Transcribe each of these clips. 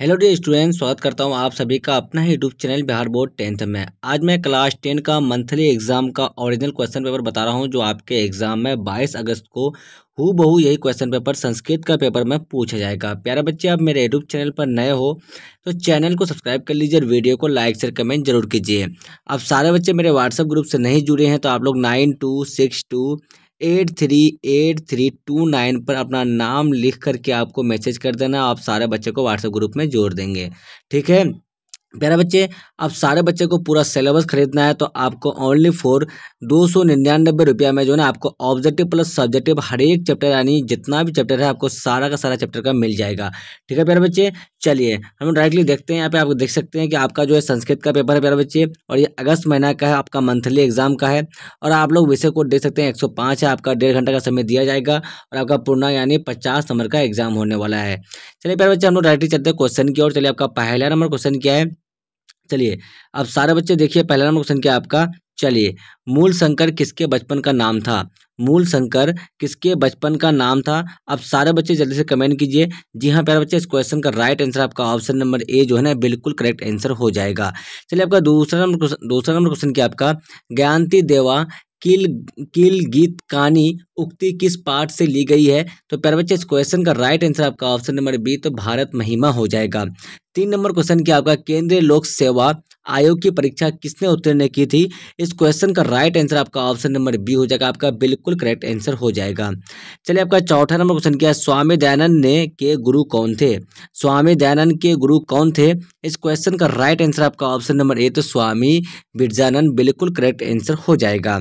hello dear student स्वागत करता हूं आप सभी का अपना ही YouTube channel Bihar board tenth में आज मैं क्लास टेन का मंथली एग्जाम का ओरिजिनल क्वेश्चन पेपर बता रहा हूं जो आपके एग्जाम में 22 अगस्त को हु बहु यही क्वेश्चन पेपर संस्कृत का पेपर में पूछा जाएगा प्यारे बच्चे आप मेरे यूट्यूब चैनल पर नए हो तो चैनल को सब्सक्राइब कर लीजिए और वीडियो को लाइक शेयर कमेंट जरूर कीजिए अब सारे बच्चे मेरे व्हाट्सअप ग्रुप से नहीं जुड़े हैं तो आप लोग nine two six two eight three eight three two nine पर अपना नाम लिख करके आपको मैसेज कर देना आप सारे बच्चे को व्हाट्सएप ग्रुप में जोड़ देंगे ठीक है प्यारे बच्चे अब सारे बच्चे को पूरा सिलेबस खरीदना है तो आपको ओनली फॉर दो सौ निन्यानबे रुपया में जो है आपको ऑब्जेक्टिव प्लस सब्जेक्टिव हर एक चैप्टर यानी जितना भी चैप्टर है आपको सारा का सारा चैप्टर का मिल जाएगा ठीक है प्यारे बच्चे चलिए हम डायरेक्टली देखते हैं यहाँ पे आप देख सकते हैं कि आपका जो है संस्कृत का पेपर है प्यारे बच्चे और ये अगस्त महीना का है आपका मंथली एग्जाम का है और आप लोग विषय को देख सकते हैं एक है आपका डेढ़ घंटा का समय दिया जाएगा और आपका पूर्णा यानी पचास नंबर का एग्जाम होने वाला है चलिए प्यारे बच्चे हम लोग डायरेक्टली चलते हैं क्वेश्चन की और चलिए आपका पहला नंबर क्वेश्चन क्या है चलिए अब सारे बच्चे देखिए पहला नंबर क्वेश्चन क्या आपका चलिए मूल शंकर किसके बचपन का नाम था मूल शंकर किसके बचपन का नाम था अब सारे बच्चे जल्दी से कमेंट कीजिए जी हाँ प्यारे बच्चे इस क्वेश्चन का राइट आंसर आपका ऑप्शन नंबर ए जो है ना बिल्कुल करेक्ट आंसर हो जाएगा चलिए आपका दूसरा नंबर दूसरा नंबर क्वेश्चन क्या आपका ज्ञानती देवा किल किल गीत कहानी उक्ति किस पार्ट से ली गई है तो प्यार बच्चे इस क्वेश्चन का राइट आंसर आपका ऑप्शन नंबर बी तो भारत महिमा हो जाएगा तीन नंबर क्वेश्चन क्या आपका केंद्रीय लोक सेवा आयोग की परीक्षा किसने उत्तीर्ण की थी इस क्वेश्चन का राइट आंसर आपका ऑप्शन नंबर बी हो जाएगा आपका बिल्कुल करेक्ट आंसर हो जाएगा चलिए आपका चौथा नंबर क्वेश्चन क्या है स्वामी दयानंद ने के गुरु कौन थे स्वामी दयानंद के गुरु कौन थे इस क्वेश्चन का राइट आंसर आपका ऑप्शन नंबर ए तो स्वामी बिरजानंद बिल्कुल करेक्ट आंसर हो जाएगा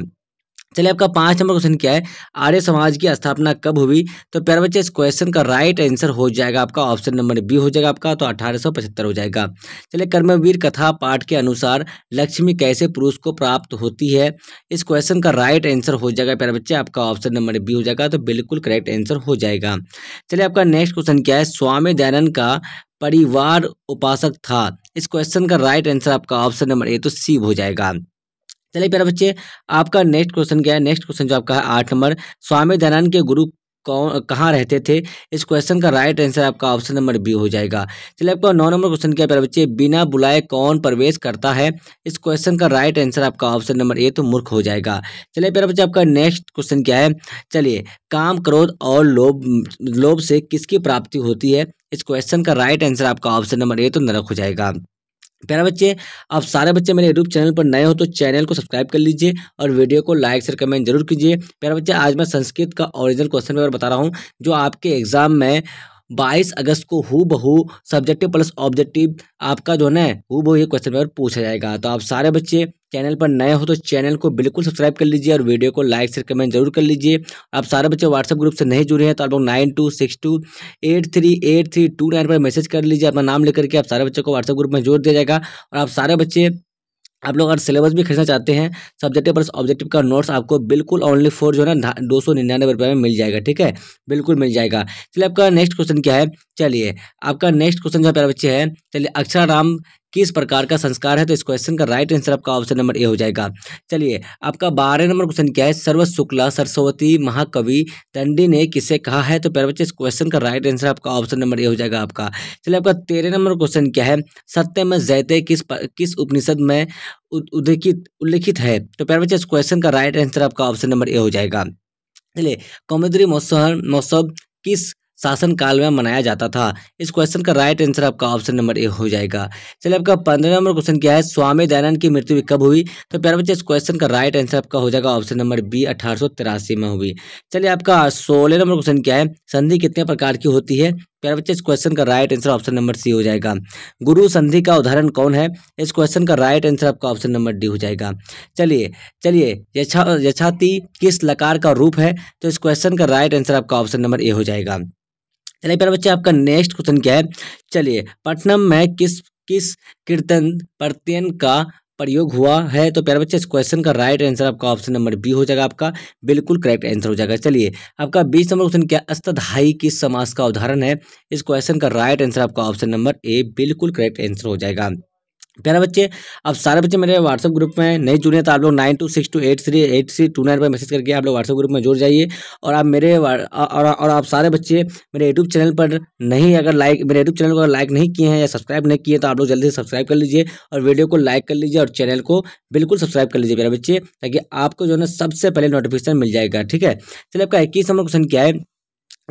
चलिए आपका पाँच नंबर क्वेश्चन क्या है आर्य समाज की स्थापना कब हुई तो प्यार बच्चे इस क्वेश्चन का राइट आंसर हो जाएगा आपका ऑप्शन नंबर बी हो जाएगा आपका तो अठारह हो जाएगा चलिए कर्मवीर कथा पाठ के अनुसार लक्ष्मी कैसे पुरुष को प्राप्त होती है इस क्वेश्चन का राइट आंसर हो जाएगा प्यार बच्चे आपका ऑप्शन नंबर बी हो जाएगा तो बिल्कुल करेक्ट आंसर हो जाएगा चलिए आपका नेक्स्ट क्वेश्चन क्या है स्वामी दयानंद का परिवार उपासक था इस क्वेश्चन का राइट आंसर आपका ऑप्शन नंबर ए तो सी हो जाएगा चलिए प्यारे बच्चे आपका नेक्स्ट क्वेश्चन क्या है नेक्स्ट क्वेश्चन जो आपका है आठ नंबर स्वामी दयानंद के गुरु कौन कहाँ रहते थे इस क्वेश्चन का राइट आंसर आपका ऑप्शन नंबर बी हो जाएगा चलिए आपका नौ नंबर क्वेश्चन क्या प्यारे बच्चे बिना बुलाए कौन प्रवेश करता है इस क्वेश्चन का राइट आंसर आपका ऑप्शन नंबर ए तो मूर्ख हो जाएगा चलिए प्यारे बच्चे आपका नेक्स्ट क्वेश्चन क्या है चलिए काम क्रोध और लोभ लोभ से किसकी प्राप्ति होती है इस क्वेश्चन का राइट आंसर आपका ऑप्शन नंबर ए तो नरक हो जाएगा प्यारा बच्चे आप सारे बच्चे मेरे यूट्यूब चैनल पर नए हो तो चैनल को सब्सक्राइब कर लीजिए और वीडियो को लाइक से कमेंट जरूर कीजिए प्यारा बच्चे आज मैं संस्कृत का ओरिजिनल क्वेश्चन पेपर बता रहा हूँ जो आपके एग्जाम में बाईस अगस्त को हु बहु सब्जेक्टिव प्लस ऑब्जेक्टिव आपका जो है हु बहु ये क्वेश्चन पेपर पूछा जाएगा तो आप सारे बच्चे चैनल पर नए हो तो चैनल को बिल्कुल सब्सक्राइब कर लीजिए और वीडियो को लाइक से कमेंट जरूर कर लीजिए आप सारे बच्चे व्हाट्सएप ग्रुप से नहीं जुड़े हैं तो आप लोग nine two six two eight three eight three two nine पर मैसेज कर लीजिए अपना नाम लेकर के आप सारे बच्चों को व्हाट्सएप ग्रुप में जोड़ दिया जाएगा और आप सारे बच्चे आप लोग अगर सिलेबस भी खरीदना चाहते हैं सब्जेक्टिव प्लस ऑब्जेक्टिव का नोट्स आपको बिल्कुल ओनली फोर जो है ना दो सौ निन्यानवे रुपये में मिल जाएगा ठीक है बिल्कुल मिल जाएगा चलिए आपका नेक्स्ट क्वेश्चन क्या है चलिए आपका नेक्स्ट क्वेश्चन जो है प्यारे बच्चे है चलिए अक्षराराम किस प्रकार का संस्कार है तो इस क्वेश्चन का राइट आंसर आपका ऑप्शन नंबर ए हो जाएगा चलिए आपका बारह नंबर क्वेश्चन क्या है सर्व शुक्ला सरस्वती महाकवि दंडी ने किसे कहा है तो पैर बच्चे इस क्वेश्चन का राइट आंसर आपका ऑप्शन नंबर ए हो जाएगा आपका चलिए आपका तेरह नंबर क्वेश्चन क्या है सत्य में जैते किस किस उपनिषद में उल्लिखित उल्लेखित है तो पैर बच्चे इस क्वेश्चन का राइट आंसर आपका ऑप्शन नंबर ए हो जाएगा चलिए कौमुद्री महोत्सव महोत्सव किस शासनकाल में मनाया जाता था इस क्वेश्चन का राइट आंसर आपका ऑप्शन नंबर ए हो जाएगा चलिए आपका पंद्रह नंबर क्वेश्चन क्या है स्वामी दयानंद की मृत्यु कब हुई तो प्यारे बच्चे इस क्वेश्चन का राइट आंसर आपका हो जाएगा ऑप्शन नंबर बी अठारह में हुई चलिए आपका सोलह नंबर क्वेश्चन क्या है संधि कितने प्रकार की होती है प्यारे बच्चे इस क्वेश्चन का right answer option number C हो जाएगा गुरु संधि का उदाहरण कौन है इस क्वेश्चन का राइट आंसर आपका ऑप्शन नंबर डी हो जाएगा चलिए चलिए यछा यछाती किस लकार का रूप है तो इस क्वेश्चन का राइट आंसर आपका ऑप्शन नंबर ए हो जाएगा चलिए प्यारे बच्चे आपका नेक्स्ट क्वेश्चन क्या है चलिए पटनम में किस किस कीर्तन प्रत्ययन का प्रयोग हुआ है तो प्यारे बच्चे इस क्वेश्चन का राइट आंसर आपका ऑप्शन नंबर बी हो जाएगा आपका बिल्कुल करेक्ट आंसर हो जाएगा चलिए आपका बीस नंबर क्वेश्चन क्या अस्तधाई किस समास का उदाहरण है इस क्वेश्चन का राइट आंसर आपका ऑप्शन नंबर ए बिल्कुल करेक्ट आंसर हो जाएगा प्यारे बच्चे अब सारे बच्चे मेरे व्हाट्सअप ग्रुप में नहीं जुड़े तो आप लोग nine two six two eight three eight three two nine पर मैसेज करके आप लोग व्हाट्सअप ग्रुप में जुड़ जाइए और आप मेरे और, और आप सारे बच्चे मेरे यूट्यूब चैनल पर नहीं अगर लाइक मेरे यूट्यूब चैनल को अगर लाइक नहीं किए हैं या सब्सक्राइब नहीं किए तो आप लोग जल्दी से सब्सक्राइब कर लीजिए और वीडियो को लाइक कर लीजिए और चैनल को बिल्कुल सब्सक्राइब कर लीजिए मेरे बच्चे ताकि आपको जो है ना सबसे पहले नोटिफिकेशन मिल जाएगा ठीक है चलिए आपका इक्कीस नंबर क्वेश्चन क्या है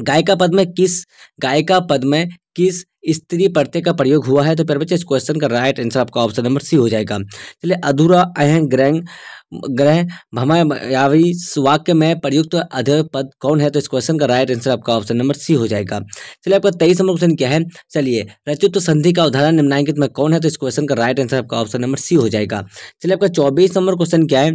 गायिका पद में किस गायिका पद में किस स्त्री प्रत्यय का प्रयोग हुआ है तो फिर बच्चे इस क्वेश्चन का राइट आंसर आपका ऑप्शन नंबर सी हो जाएगा चलिए अधूरा अह ग्रह ग्रह भमा वाक्य में प्रयुक्त तो अध्यय पद कौन है तो इस क्वेश्चन का राइट आंसर आपका ऑप्शन नंबर सी हो जाएगा चलिए आपका तेईस नंबर क्वेश्चन क्या है चलिए रचित्व संधि का उदाहरण निम्नांकित में कौन है तो इस क्वेश्चन का राइट आंसर आपका ऑप्शन नंबर सी हो जाएगा चलिए आपका चौबीस नंबर क्वेश्चन क्या है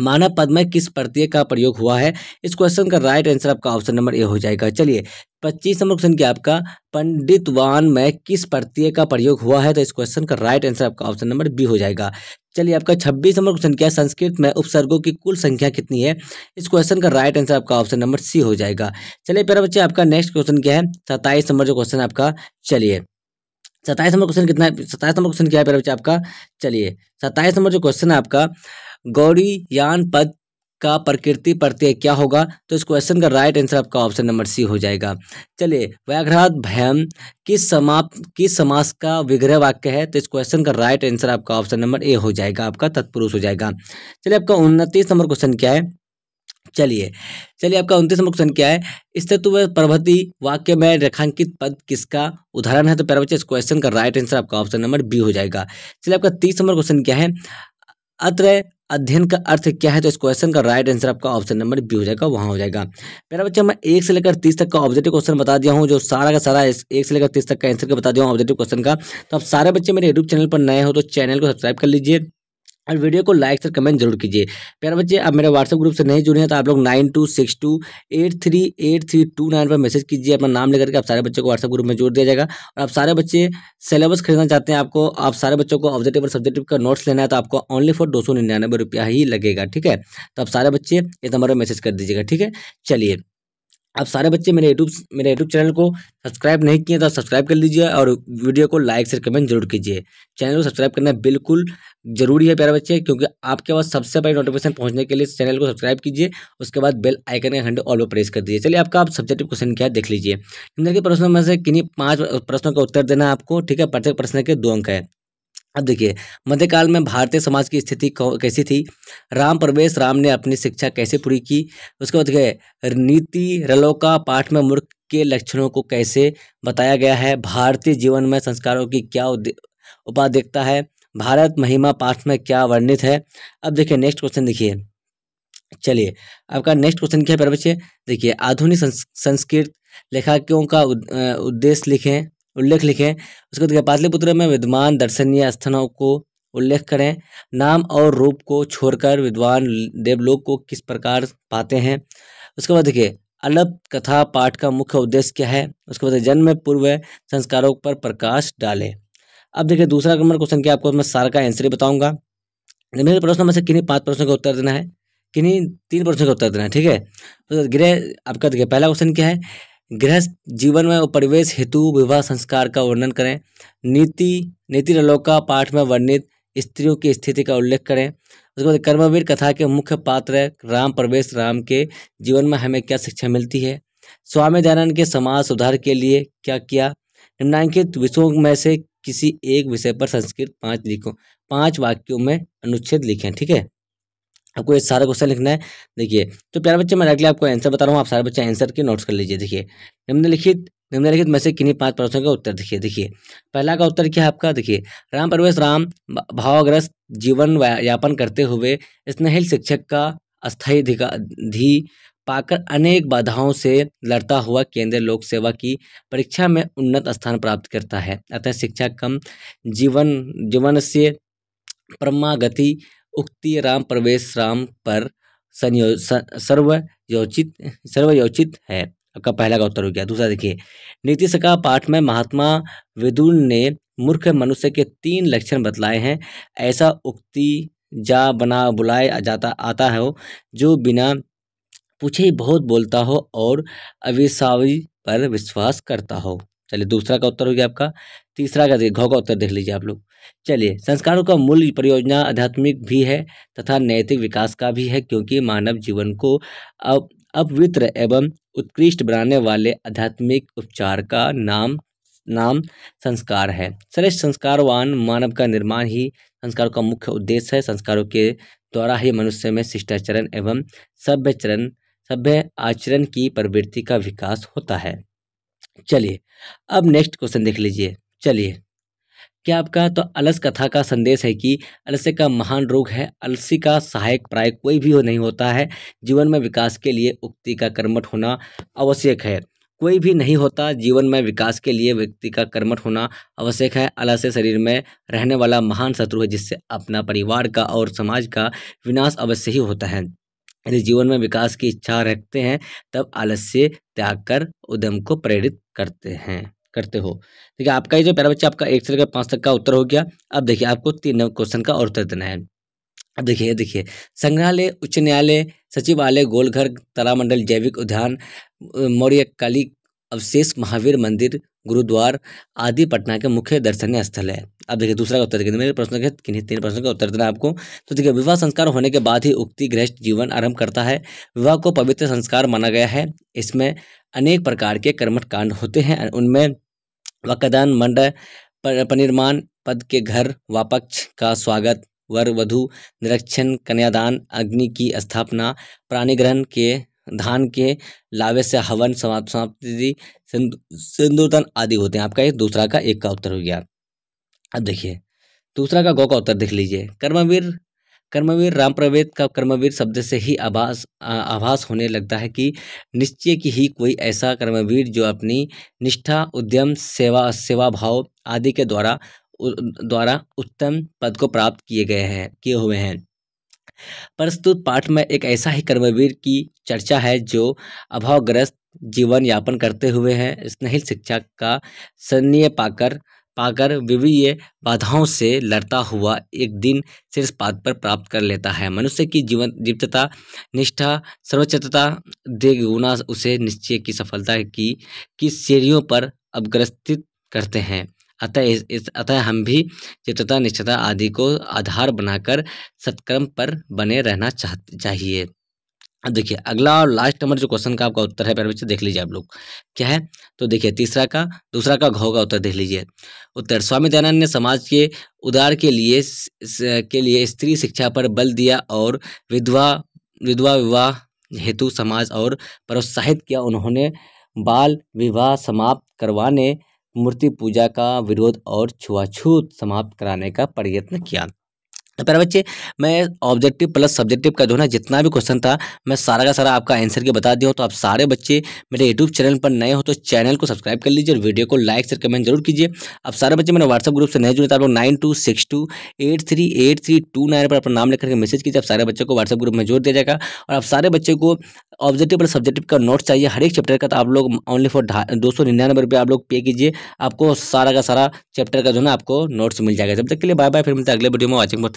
मानव पद में किस प्रत्यय का प्रयोग हुआ है इस क्वेश्चन का राइट आंसर आपका ऑप्शन नंबर ए हो जाएगा चलिए पच्चीस नंबर क्वेश्चन क्या आपका पंडितवान में किस प्रत्यय का प्रयोग हुआ है तो इस क्वेश्चन का राइट आंसर आपका ऑप्शन नंबर बी हो जाएगा चलिए आपका छब्बीस नंबर क्वेश्चन क्या संस्कृत में उपसर्गों की कुल संख्या कितनी है इस क्वेश्चन का राइट आंसर आपका ऑप्शन नंबर सी हो जाएगा चलिए प्यारा बच्चे आपका नेक्स्ट क्वेश्चन क्या है सत्ताईस नंबर जो क्वेश्चन आपका चलिए सत्ताईस नंबर क्वेश्चन कितना है सत्ताईस नंबर क्वेश्चन क्या है प्यारा बच्चे आपका चलिए सत्ताईस नंबर जो क्वेश्चन है आपका गौरी यान पद का प्रकृति प्रत्यय क्या होगा तो इस क्वेश्चन का राइट आंसर आपका ऑप्शन नंबर सी हो जाएगा चलिए व्याघ्रात भयम किस समाप किस समास का विग्रह वाक्य है तो इस क्वेश्चन का राइट आंसर आपका ऑप्शन नंबर ए हो जाएगा आपका तत्पुरुष हो जाएगा चलिए आपका उनतीस नंबर क्वेश्चन क्या है चलिए चलिए आपका उनतीस नंबर क्वेश्चन क्या है व प्रभति वाक्य में रेखांकित पद किसका उदाहरण है तो प्यारे बच्चे इस क्वेश्चन का राइट आंसर आपका ऑप्शन नंबर बी हो जाएगा चलिए आपका तीस नंबर क्वेश्चन क्या है अत्र अध्ययन का अर्थ क्या है तो इस क्वेश्चन का राइट आंसर आपका ऑप्शन नंबर बी हो जाएगा वहाँ हो जाएगा मेरा बच्चा मैं एक से लेकर तीस तक का ऑब्जेक्टिव क्वेश्चन बता दिया हूँ जो सारा का सारा एक से लेकर तीस तक का आंसर का बता दिया हूँ ऑब्जेक्टिव क्वेश्चन का तो आप सारे बच्चे मेरे यूट्यूब चैनल पर नए हो तो चैनल को सब्सक्राइब कर लीजिए और वीडियो को लाइक और कमेंट जरूर कीजिए प्यारे बच्चे आप मेरे व्हाट्सएप ग्रुप से नहीं जुड़े हैं तो आप लोग nine two six two eight three eight three two nine पर मैसेज कीजिए अपना नाम लेकर के आप सारे बच्चों को व्हाट्सएप ग्रुप में जोड़ दिया जाएगा और आप सारे बच्चे सिलेबस खरीदना चाहते हैं आपको आप सारे बच्चों को ऑब्जेक्टिव और सब्जेक्टिव का नोट्स लेना है तो आपको ओनली फॉर दो सौ निन्यानवे रुपया ही लगेगा ठीक है तो आप सारे बच्चे इस नंबर पर मैसेज कर दीजिएगा ठीक है चलिए आप सारे बच्चे मेरे यूट्यूब मेरे यूट्यूब चैनल को सब्सक्राइब नहीं किए तो सब्सक्राइब कर लीजिए और वीडियो को लाइक से कमेंट जरूर कीजिए चैनल को सब्सक्राइब करना बिल्कुल जरूरी है प्यारे बच्चे क्योंकि आपके पास सबसे पहले नोटिफिकेशन पहुंचने के लिए चैनल को सब्सक्राइब कीजिए उसके बाद बेल आइकन का घंटे ऑल पर प्रेस कर दीजिए चलिए आपका आप सब्जेक्टिव क्वेश्चन क्या है देख लीजिए इनके प्रश्नों में से किन्हीं पाँच प्रश्नों का उत्तर देना आपको ठीक है प्रत्येक प्रश्न के दो अंक है अब देखिए मध्यकाल में भारतीय समाज की स्थिति कैसी थी राम प्रवेश राम ने अपनी शिक्षा कैसे पूरी की उसके बाद गए नीति रलोका पाठ में मूर्ख के लक्षणों को कैसे बताया गया है भारतीय जीवन में संस्कारों की क्या उपाधिकता है भारत महिमा पाठ में क्या वर्णित है अब देखिए नेक्स्ट क्वेश्चन देखिए चलिए आपका नेक्स्ट क्वेश्चन क्या है बच्चे देखिए आधुनिक संस्कृत लेखकों का उद्देश्य लिखें उल्लेख लिखें उसके बाद पाटलिपुत्र में विद्वान दर्शनीय स्थानों को उल्लेख करें नाम और रूप को छोड़कर विद्वान देवलोक को किस प्रकार पाते हैं उसके बाद देखिए अलप कथा पाठ का मुख्य उद्देश्य क्या है उसके बाद जन्म पूर्व संस्कारों पर प्रकाश डालें अब देखिए दूसरा नंबर क्वेश्चन क्या आपको मैं सार का आंसर ही बताऊंगा मेरे प्रश्नों में से किन्हीं पाँच प्रश्नों का उत्तर देना है किन्हीं तीन प्रश्नों का उत्तर देना है ठीक है तो गिरे आपका देखिए पहला क्वेश्चन क्या है गृहस्थ जीवन में परिवेश हेतु विवाह संस्कार का वर्णन करें नीति नीति रलोका पाठ में वर्णित स्त्रियों की स्थिति का उल्लेख करें उसके बाद कर्मवीर कथा के मुख्य पात्र राम प्रवेश राम के जीवन में हमें क्या शिक्षा मिलती है स्वामी दयानंद के समाज सुधार के लिए क्या किया निम्नांकित विषयों में से किसी एक विषय पर संस्कृत पांच लिखो पांच वाक्यों में अनुच्छेद लिखें ठीक है आपको ये सारा क्वेश्चन लिखना है देखिए तो प्यारे बच्चे मैं डायरेक्टली आपको आंसर बता रहा हूँ आप सारे बच्चे आंसर के नोट्स कर लीजिए देखिए निम्नलिखित निम्नलिखित में से किन्हीं पांच प्रश्नों का उत्तर देखिए देखिए पहला का उत्तर क्या है आपका देखिए राम परवेश राम भावग्रस्त जीवन यापन करते हुए स्नेहिल शिक्षक का अस्थायी अधिकाधी पाकर अनेक बाधाओं से लड़ता हुआ केंद्रीय लोक सेवा की परीक्षा में उन्नत स्थान प्राप्त करता है अतः शिक्षा कम जीवन जीवन से परमागति उक्ति राम प्रवेश राम पर संयो सर्वयोचित सर्वयोचित है आपका पहला का उत्तर हो गया दूसरा देखिए नीति का पाठ में महात्मा विदुल ने मूर्ख मनुष्य के तीन लक्षण बतलाए हैं ऐसा उक्ति जा बना बुलाए जाता आता है जो बिना पूछे ही बहुत बोलता हो और अविशावी पर विश्वास करता हो चलिए दूसरा का उत्तर हो गया आपका तीसरा का घ का उत्तर देख लीजिए आप लोग चलिए संस्कारों का मूल परियोजना आध्यात्मिक भी है तथा नैतिक विकास का भी है क्योंकि मानव जीवन को अब अपवित्र एवं उत्कृष्ट बनाने वाले आध्यात्मिक उपचार का नाम नाम संस्कार है श्रेष्ठ संस्कारवान मानव का निर्माण ही संस्कारों का मुख्य उद्देश्य है संस्कारों के द्वारा ही मनुष्य में शिष्टाचरण एवं सभ्य चरण सभ्य आचरण की प्रवृत्ति का विकास होता है चलिए अब नेक्स्ट क्वेश्चन देख लीजिए चलिए क्या आपका तो अलस कथा का संदेश है कि अलस्य का महान रोग है अलसी का सहायक प्राय कोई भी हो नहीं होता है जीवन में विकास के लिए उक्ति का कर्मठ होना आवश्यक है कोई भी नहीं होता जीवन में विकास के लिए व्यक्ति का कर्मठ होना आवश्यक है अलस्य शरीर में रहने वाला महान शत्रु है जिससे अपना परिवार का और समाज का विनाश अवश्य ही होता है यदि जीवन में विकास की इच्छा रखते हैं तब आलस्य त्याग कर उद्यम को प्रेरित करते हैं करते हो ठीक है आपका ये जो पहला बच्चा आपका एक से लेकर पाँच तक का उत्तर हो गया अब देखिए आपको तीन क्वेश्चन का और उत्तर देना है अब देखिए देखिए संग्रहालय उच्च न्यायालय सचिवालय गोलघर तारामंडल जैविक उद्यान मौर्य काली अवशेष महावीर मंदिर गुरुद्वार आदि पटना के मुख्य दर्शनीय स्थल है अब देखिए दूसरा का उत्तर देखिए मेरे प्रश्न के किन्हीं तीन प्रश्नों का उत्तर देना आपको तो देखिए विवाह संस्कार होने के बाद ही उक्ति गृहस्थ जीवन आरंभ करता है विवाह को पवित्र संस्कार माना गया है इसमें अनेक प्रकार के कर्मठ कांड होते हैं उनमें वकदान मंड परिनिर्माण पद के घर वापक्ष का स्वागत वर वधु निरक्षण कन्यादान अग्नि की स्थापना ग्रहण के धान के लावे से हवन समाप्त समाप्ति सिंदूरदान आदि होते हैं आपका ये दूसरा का एक का उत्तर हो गया अब देखिए दूसरा का गौ का उत्तर देख लीजिए कर्मवीर कर्मवीर राम प्रवेद का कर्मवीर शब्द से ही आभास आभास होने लगता है कि निश्चय की ही कोई ऐसा कर्मवीर जो अपनी निष्ठा उद्यम सेवा सेवा भाव आदि के द्वारा द्वारा उत्तम पद को प्राप्त किए गए हैं किए हुए हैं प्रस्तुत पाठ में एक ऐसा ही कर्मवीर की चर्चा है जो अभावग्रस्त जीवन यापन करते हुए हैं स्नेहिल शिक्षा का सन्नीय पाकर पाकर विवीय बाधाओं से लड़ता हुआ एक दिन शीर्ष पाद पर प्राप्त कर लेता है मनुष्य की जीवन दीप्तता निष्ठा सर्वोच्चता दे गुना उसे निश्चय की सफलता की किस सीढ़ियों पर अवग्रस्थित करते हैं अतः इस अतः हम भी चित्रता निष्ठता आदि को आधार बनाकर सत्कर्म पर बने रहना चाह चाहिए देखिए अगला और लास्ट नंबर जो क्वेश्चन का आपका उत्तर है पहले बच्चे देख लीजिए आप लोग क्या है तो देखिए तीसरा का दूसरा का घो का उत्तर देख लीजिए उत्तर स्वामी दयानंद ने समाज के उदार के लिए के लिए स्त्री शिक्षा पर बल दिया और विधवा विधवा विवाह हेतु समाज और प्रोत्साहित किया उन्होंने बाल विवाह समाप्त करवाने मूर्ति पूजा का विरोध और छुआछूत समाप्त कराने का प्रयत्न किया प्यारे बच्चे मैं ऑब्जेक्टिव प्लस सब्जेक्टिव का जो है ना जितना भी क्वेश्चन था मैं सारा का सारा आपका आंसर के बता दिया हूँ तो आप सारे बच्चे मेरे यूट्यूब चैनल पर नए हो तो चैनल को सब्सक्राइब कर लीजिए और वीडियो को लाइक से कमेंट जरूर कीजिए अब सारे बच्चे मेरे व्हाट्सअप ग्रुप से नए जुड़े तो आप लोग nine two six two eight three eight three two nine पर अपना नाम लिख करके मैसेज कीजिए आप सारे बच्चों को व्हाट्सअप ग्रुप में जोड़ दिया जाएगा और आप सारे बच्चे को ऑब्जेक्टिव प्लस सब्जेक्टिव का नोट्स चाहिए हर एक चैप्टर का तो आप लोग ओनली फॉर दो सौ निन्यानवे रुपये आप लोग पे कीजिए आपको सारा का सारा चैप्टर का जो है ना आपको नोट्स मिल जाएगा जब तक के लिए बाय बाय फिर मिलते हैं अगले वीडियो में वॉचिंग बहुत